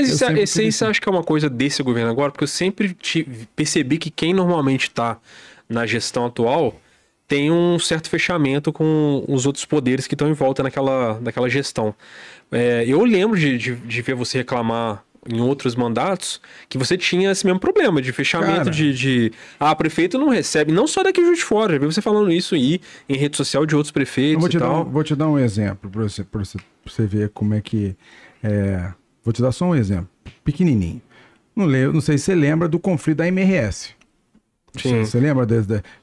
Mas isso, é, isso, isso assim. acho que é uma coisa desse governo agora, porque eu sempre percebi que quem normalmente está na gestão atual tem um certo fechamento com os outros poderes que estão em volta naquela, naquela gestão. É, eu lembro de, de, de ver você reclamar em outros mandatos que você tinha esse mesmo problema de fechamento de, de ah prefeito não recebe não só daqui de fora já vi você falando isso aí em rede social de outros prefeitos eu vou te e tal. dar um, vou te dar um exemplo para você para você, você ver como é que é, Vou te dar só um exemplo, pequenininho. Não, leio, não sei se você lembra do conflito da MRS. Sim. Você lembra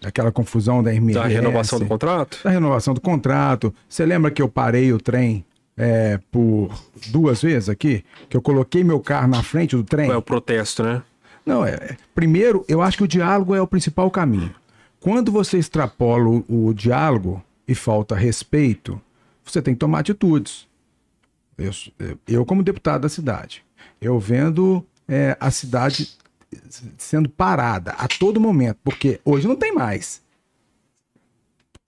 daquela confusão da MRS? Da renovação do contrato? Da renovação do contrato. Você lembra que eu parei o trem é, por duas vezes aqui? Que eu coloquei meu carro na frente do trem? É o protesto, né? Não, é. é primeiro, eu acho que o diálogo é o principal caminho. Quando você extrapola o, o diálogo e falta respeito, você tem que tomar atitudes. Eu, eu como deputado da cidade, eu vendo é, a cidade sendo parada a todo momento, porque hoje não tem mais.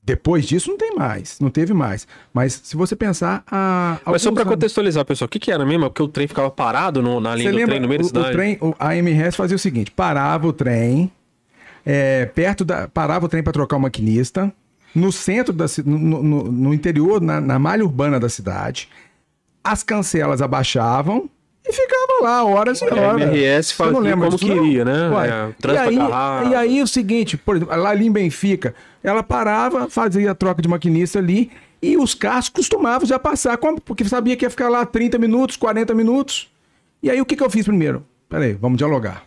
Depois disso não tem mais, não teve mais. Mas se você pensar a. Mas só para contextualizar, pessoal, o que, que era mesmo? Porque o trem ficava parado no, na linha você do trem no meio da cidade? O trem, a MRS fazia o seguinte: parava o trem, é, perto da. Parava o trem para trocar o maquinista, no centro da no, no, no interior, na, na malha urbana da cidade, as cancelas abaixavam e ficava lá horas e é, horas. MRS fazia não como disso, queria, não? né? Ué, é, e, aí, e aí o seguinte, por exemplo, lá ali em Benfica, ela parava, fazia a troca de maquinista ali e os carros costumavam já passar, porque sabia que ia ficar lá 30 minutos, 40 minutos. E aí o que, que eu fiz primeiro? Peraí, vamos dialogar.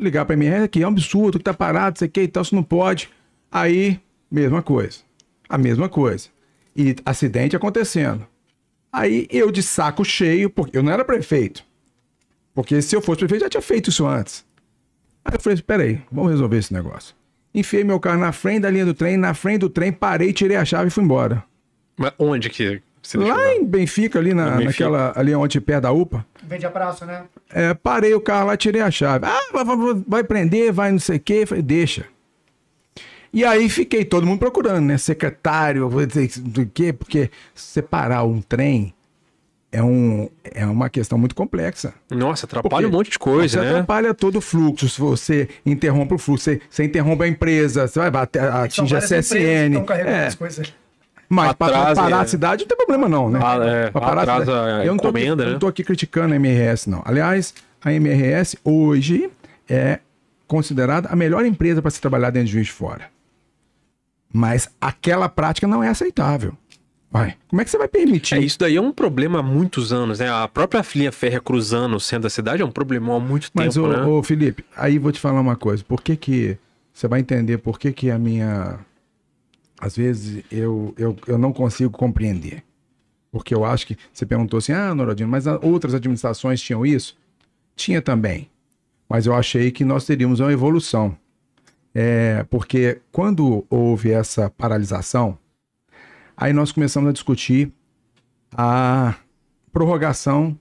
Ligar para a MRS aqui, é um absurdo, que tá parado, sei que e tal, isso não pode. Aí, mesma coisa. A mesma coisa. E acidente acontecendo. Aí eu de saco cheio, porque eu não era prefeito. Porque se eu fosse prefeito, já tinha feito isso antes. Aí eu falei, peraí, vamos resolver esse negócio. Enfiei meu carro na frente da linha do trem, na frente do trem, parei, tirei a chave e fui embora. Mas onde que você Lá em Benfica, ali na, Benfica. naquela, ali onde perto da UPA. Vende a praça, né? É, parei o carro lá, tirei a chave. Ah, vai, vai, vai prender, vai não sei o quê. Falei, deixa. E aí fiquei todo mundo procurando, né? Secretário, vou dizer do quê? Porque separar um trem é, um, é uma questão muito complexa. Nossa, atrapalha Porque um monte de coisa, você né? atrapalha todo o fluxo. Se você interrompe o fluxo, você, você interrompe a empresa, você vai bater, atinge a CSN. É. As coisas. Mas para parar é... a cidade não tem problema, não, né? Ah, é, parar atrasa a, eu encomenda, aqui, né? não estou aqui criticando a MRS, não. Aliás, a MRS hoje é considerada a melhor empresa para se trabalhar dentro de Juiz de Fora. Mas aquela prática não é aceitável. Vai. Como é que você vai permitir? É, isso daí é um problema há muitos anos, né? A própria linha férrea cruzando o centro da cidade é um problema há muito Mas tempo, Mas, né? ô Felipe, aí vou te falar uma coisa. Por que que... Você vai entender por que que a minha... Às vezes eu, eu, eu não consigo compreender. Porque eu acho que... Você perguntou assim, ah, Noradino, mas outras administrações tinham isso? Tinha também. Mas eu achei que nós teríamos uma evolução. É, porque quando houve essa paralisação, aí nós começamos a discutir a prorrogação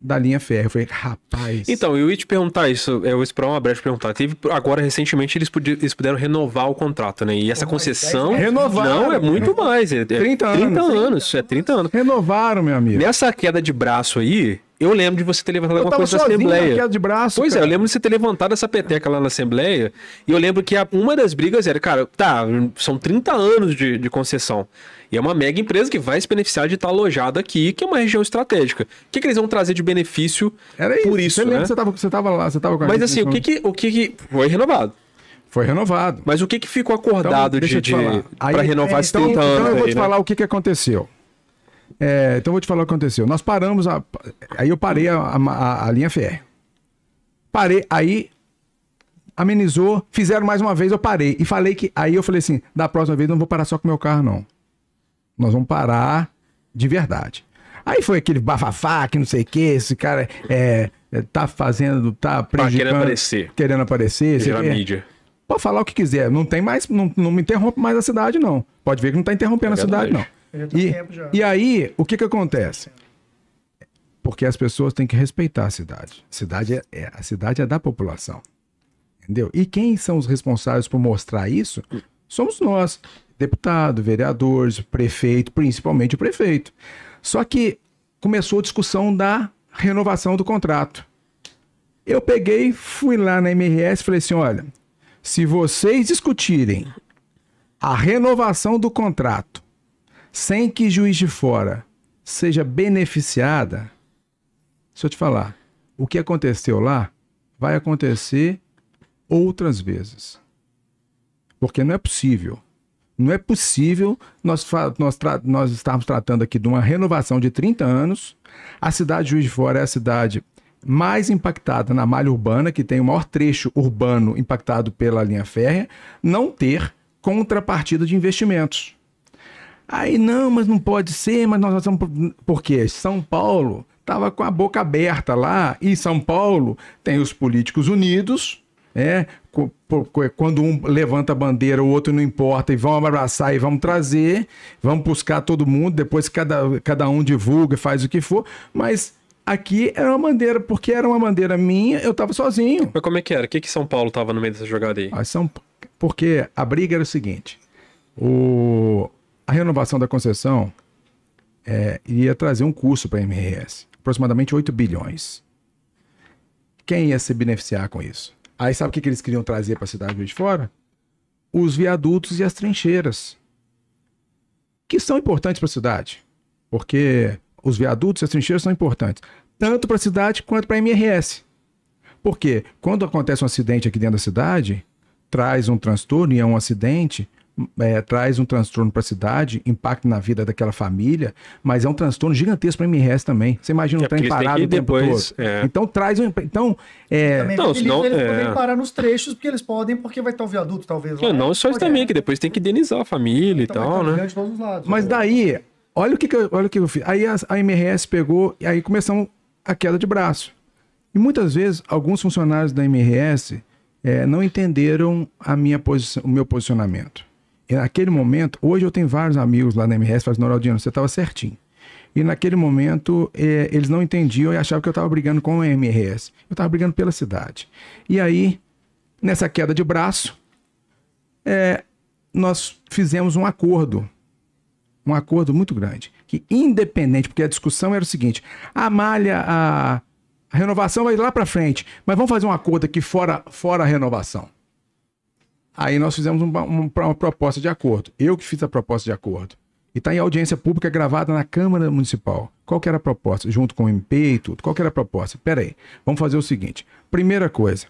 da linha férrea. Eu falei, rapaz. Então, eu ia te perguntar isso, é, eu vou esperar uma brecha perguntar. Teve, agora, recentemente, eles, podiam, eles puderam renovar o contrato, né? E essa concessão. Renovaram. Não, é muito mais. É, 30, é 30 anos. 30 anos, é 30 anos. Renovaram, meu amigo. Nessa queda de braço aí, eu lembro de você ter levantado eu alguma coisa na Assembleia. De braço, pois cara. é, eu lembro de você ter levantado essa peteca lá na Assembleia. E eu lembro que uma das brigas era, cara, tá, são 30 anos de, de concessão. E é uma mega empresa que vai se beneficiar de estar alojada aqui, que é uma região estratégica. O que, que eles vão trazer de benefício era isso, por isso? Você né? lembra que você tava, você tava lá, você tava com a Mas assim, o que que, o que que. Foi renovado. Foi renovado. Mas o que, que ficou acordado então, de, de para renovar é, esses então, 30 então anos? Então eu vou te né? falar o que, que aconteceu. É, então vou te falar o que aconteceu. Nós paramos, a, aí eu parei a, a, a, linha férrea. Parei, aí amenizou, fizeram mais uma vez, eu parei. E falei que, aí eu falei assim, da próxima vez não vou parar só com o meu carro não. Nós vamos parar de verdade. Aí foi aquele bafafá que não sei o que, esse cara é, é, tá fazendo, tá, tá prejudicando. Ah, querendo aparecer. Querendo aparecer. Virar mídia. Pode falar o que quiser, não tem mais, não, não me interrompe mais a cidade não. Pode ver que não tá interrompendo é a cidade não. Tá e, e, aí, o que que acontece? Porque as pessoas têm que respeitar a cidade. cidade é, é a cidade é da população. Entendeu? E quem são os responsáveis por mostrar isso? Somos nós, deputado, vereadores, prefeito, principalmente o prefeito. Só que começou a discussão da renovação do contrato. Eu peguei, fui lá na MRS e falei assim: olha, se vocês discutirem a renovação do contrato sem que Juiz de Fora seja beneficiada, se eu te falar, o que aconteceu lá vai acontecer outras vezes. Porque não é possível. Não é possível nós, nós, nós estarmos tratando aqui de uma renovação de 30 anos. A cidade de Juiz de Fora é a cidade mais impactada na malha urbana, que tem o maior trecho urbano impactado pela linha férrea, não ter contrapartida de investimentos. Aí, não, mas não pode ser, mas nós estamos. Porque São Paulo estava com a boca aberta lá, e São Paulo tem os políticos unidos, né? Quando um levanta a bandeira, o outro não importa, e vão abraçar e vão trazer, vão buscar todo mundo, depois cada, cada um divulga, faz o que for, mas aqui era uma bandeira, porque era uma bandeira minha, eu estava sozinho. Mas como é que era? O que, que São Paulo estava no meio dessa jogada aí? aí São... Porque a briga era o seguinte: o renovação da concessão é, iria trazer um custo para a MRS, aproximadamente 8 bilhões. Quem ia se beneficiar com isso? Aí sabe o que, que eles queriam trazer para a cidade de fora? Os viadutos e as trincheiras, que são importantes para a cidade, porque os viadutos e as trincheiras são importantes, tanto para a cidade quanto para a MRS. Porque quando acontece um acidente aqui dentro da cidade, traz um transtorno e é um acidente, é, traz um transtorno para a cidade, impacto na vida daquela família, mas é um transtorno gigantesco para a MRS também. Você imagina um é, trem parado o depois, tempo todo. É. Então traz um. Então, é... Também não, eles é. podem parar nos trechos, porque eles podem, porque vai estar o viaduto, talvez. Não, não é, só isso também, que depois tem que indenizar a família então, e tal, né? todos lados, mas daí, olha o que, que, eu, olha o que eu fiz. Aí a, a MRS pegou, e aí começamos a queda de braço. E muitas vezes, alguns funcionários da MRS é, não entenderam a minha o meu posicionamento naquele é, momento, hoje eu tenho vários amigos lá na MRS fazendo Noraldino, você estava certinho. E naquele momento é, eles não entendiam e achavam que eu estava brigando com o MRS. Eu estava brigando pela cidade. E aí, nessa queda de braço, é, nós fizemos um acordo. Um acordo muito grande. Que independente, porque a discussão era o seguinte: a malha, a, a renovação vai lá para frente, mas vamos fazer um acordo aqui fora, fora a renovação. Aí nós fizemos uma, uma, uma proposta de acordo. Eu que fiz a proposta de acordo. E está em audiência pública gravada na Câmara Municipal. Qual que era a proposta? Junto com o MP e tudo. Qual que era a proposta? Pera aí, vamos fazer o seguinte. Primeira coisa,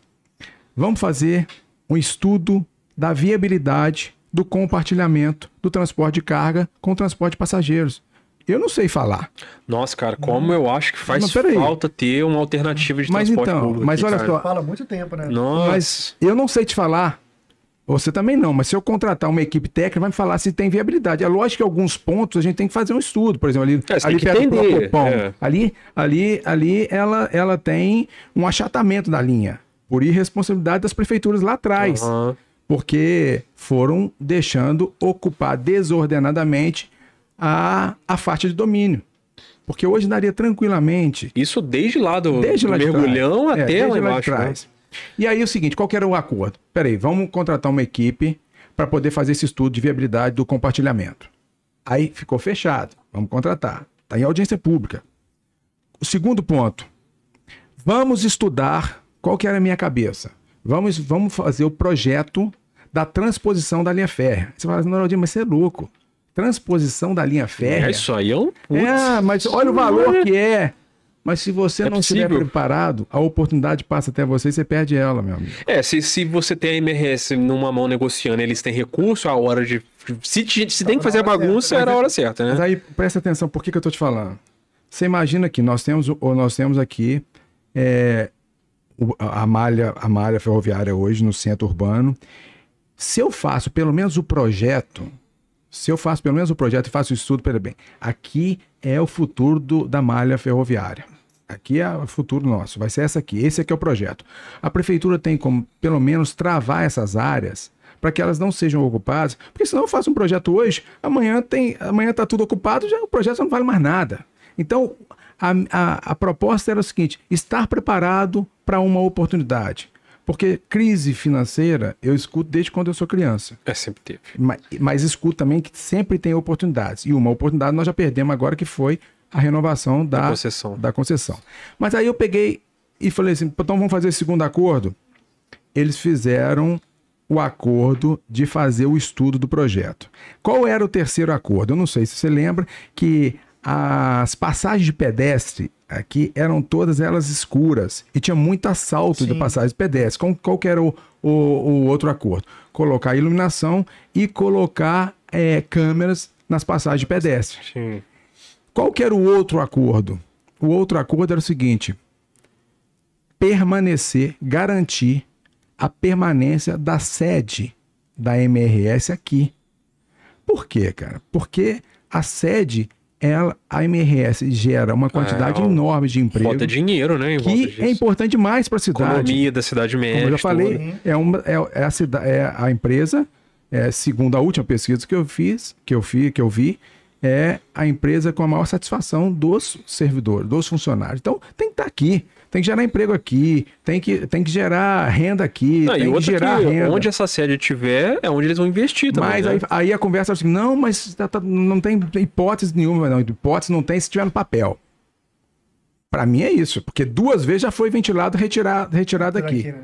vamos fazer um estudo da viabilidade do compartilhamento do transporte de carga com o transporte de passageiros. Eu não sei falar. Nossa, cara, como hum. eu acho que faz falta ter uma alternativa de mas transporte então, público. Mas olha cara. só. Fala muito tempo, né? Nossa. Mas eu não sei te falar você também não, mas se eu contratar uma equipe técnica, vai me falar se tem viabilidade. É lógico que alguns pontos a gente tem que fazer um estudo, por exemplo, ali, é, ali perto entender. do É. Ali, ali, ali ela, ela tem um achatamento da linha, por irresponsabilidade das prefeituras lá atrás. Uhum. Porque foram deixando ocupar desordenadamente a, a faixa de domínio. Porque hoje daria tranquilamente. Isso desde lá do, desde do lá mergulhão é, até é, lá embaixo. Né? E aí o seguinte, qual era o acordo? Peraí, vamos contratar uma equipe para poder fazer esse estudo de viabilidade do compartilhamento. Aí ficou fechado, vamos contratar. Está em audiência pública. O segundo ponto, vamos estudar qual que era a minha cabeça. Vamos, vamos fazer o projeto da transposição da linha férrea. Você fala assim, Noraldinho, mas você é louco. Transposição da linha é, férrea. É, isso aí é um... É, putz, é, mas olha o valor que é. Mas se você é não possível. estiver preparado, a oportunidade passa até você e você perde ela, meu amigo. É, se, se você tem a MRS numa mão negociando, eles têm recurso, a hora de. Se, se tem que fazer a bagunça, é era a hora certa, né? Mas aí presta atenção, por que, que eu tô te falando? Você imagina que nós temos, ou nós temos aqui é, a, malha, a malha ferroviária hoje no centro urbano. Se eu faço pelo menos o projeto, se eu faço pelo menos o projeto e faço o estudo, pera bem, aqui é o futuro do, da malha ferroviária. Aqui é o futuro nosso, vai ser essa aqui, esse aqui é o projeto. A prefeitura tem como, pelo menos, travar essas áreas para que elas não sejam ocupadas, porque senão eu faço um projeto hoje, amanhã tem, amanhã está tudo ocupado, já o projeto não vale mais nada. Então, a, a, a proposta era o seguinte, estar preparado para uma oportunidade. Porque crise financeira eu escuto desde quando eu sou criança. É, sempre teve. Mas, mas escuto também que sempre tem oportunidades. E uma oportunidade nós já perdemos agora, que foi a renovação da, da, concessão. da concessão. Mas aí eu peguei e falei assim: então vamos fazer esse segundo acordo? Eles fizeram o acordo de fazer o estudo do projeto. Qual era o terceiro acordo? Eu não sei se você lembra que as passagens de pedestre aqui eram todas elas escuras e tinha muito assalto Sim. de passagens de pedestre. qual era o, o, o, outro acordo? Colocar iluminação e colocar é, câmeras nas passagens de pedestre. Sim. Qual era o outro acordo? O outro acordo era o seguinte: permanecer, garantir a permanência da sede da MRS aqui. Por quê, cara? Porque a sede ela, a MRS gera uma é, quantidade é, enorme de emprego. Bota dinheiro, né? que é importante mais para a cidade. Economia da cidade média. Como eu já falei, é, uma, é, é, a é a empresa, é, segundo a última pesquisa que eu fiz, que eu, fi, que eu vi, é a empresa com a maior satisfação dos servidores, dos funcionários. Então, tem que estar tá aqui tem que gerar emprego aqui, tem que, tem que gerar renda aqui, não, tem que gerar que renda. Onde essa sede tiver, é onde eles vão investir também. Mas né? aí, aí, a conversa é assim, não, mas tá, tá, não tem hipótese nenhuma, não. Hipótese não tem se tiver no papel. Para mim é isso, porque duas vezes já foi ventilado retirar, retirar daqui. Aqui, né?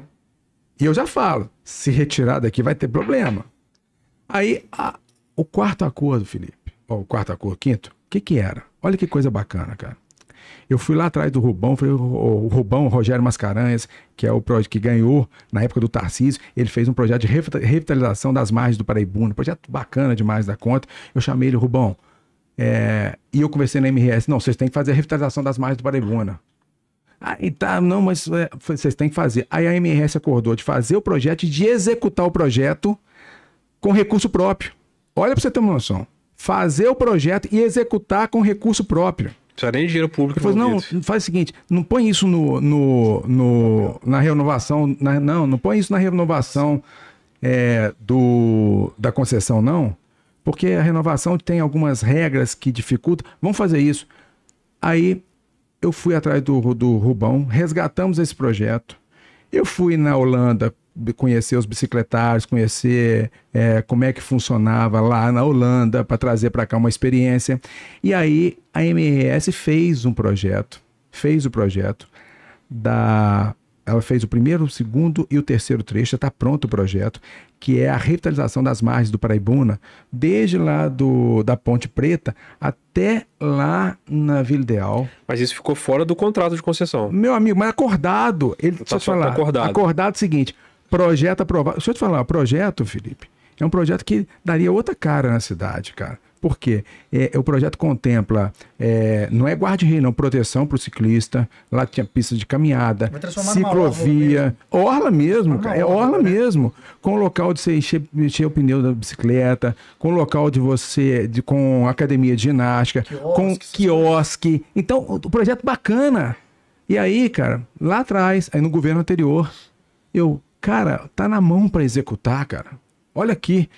E eu já falo, se retirar daqui vai ter problema. Aí, a, o quarto acordo, Felipe, ou o quarto acordo, quinto, o que que era? Olha que coisa bacana, cara. Eu fui lá atrás do Rubão, falei, o Rubão, o Rogério Mascarenhas, que é o projeto que ganhou na época do Tarcísio, ele fez um projeto de revitalização das margens do Paraibuna, projeto bacana demais da conta. Eu chamei ele, Rubão, é... e eu conversei na MRS, não, vocês têm que fazer a revitalização das margens do Paraibuna. Ah, tá, não, mas é, vocês têm que fazer. Aí a MRS acordou de fazer o projeto e de executar o projeto com recurso próprio. Olha para você ter uma noção. Fazer o projeto e executar com recurso próprio precisa nem dinheiro público. Falei, não, faz o seguinte, não põe isso no, no, no na renovação, na, não, não põe isso na renovação é, do, da concessão, não, porque a renovação tem algumas regras que dificultam, vamos fazer isso. Aí eu fui atrás do, do Rubão, resgatamos esse projeto, eu fui na Holanda conhecer os bicicletários, conhecer é, como é que funcionava lá na Holanda para trazer para cá uma experiência. E aí a MRS fez um projeto, fez o projeto da, ela fez o primeiro, o segundo e o terceiro trecho, já está pronto o projeto, que é a revitalização das margens do Paraibuna, desde lá do, da Ponte Preta até lá na Vila Ideal. Mas isso ficou fora do contrato de concessão. Meu amigo, mas acordado, ele tá, só falar, tá acordado. acordado é seguinte, Projeto aprovado. Deixa eu te falar, projeto, Felipe, é um projeto que daria outra cara na cidade, cara. Por quê? É, o projeto contempla, é, não é guarda-rei, não, proteção para o ciclista. Lá tinha pista de caminhada, ciclovia, orla mesmo, orla mesmo cara, é orla né? mesmo. Com local de você encher, encher, o pneu da bicicleta, com local de você, de, com academia de ginástica, quiosque, com quiosque. Então, o, o projeto bacana. E aí, cara, lá atrás, aí no governo anterior, eu Cara, tá na mão para executar, cara. Olha aqui,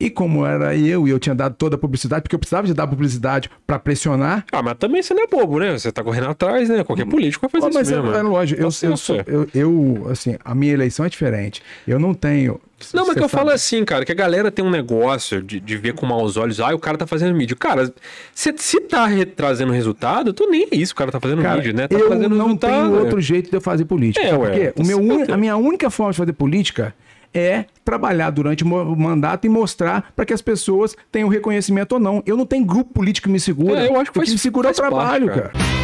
e como era eu e eu tinha dado toda a publicidade, porque eu precisava de dar publicidade para pressionar. Ah, mas também você não é bobo, né? Você tá correndo atrás, né? Qualquer político vai fazer ah, mas isso. Mas é, mesmo, é, é lógico, eu, eu, sou, é. eu, eu, assim, a minha eleição é diferente. Eu não tenho. Não, mas que eu falo assim, cara, que a galera tem um negócio de, de ver com maus olhos, ah, o cara tá fazendo mídia. Cara, se, se tá trazendo resultado, tu nem é isso, o cara tá fazendo cara, mídia, né? Tá eu fazendo não tenho outro jeito de eu fazer política. É, ué, porque o meu, tá a minha única forma de fazer política é trabalhar durante o mandato e mostrar para que as pessoas tenham reconhecimento ou não. Eu não tenho grupo político que me segura. É, eu acho que faz, me segura é o trabalho, parte, cara. cara.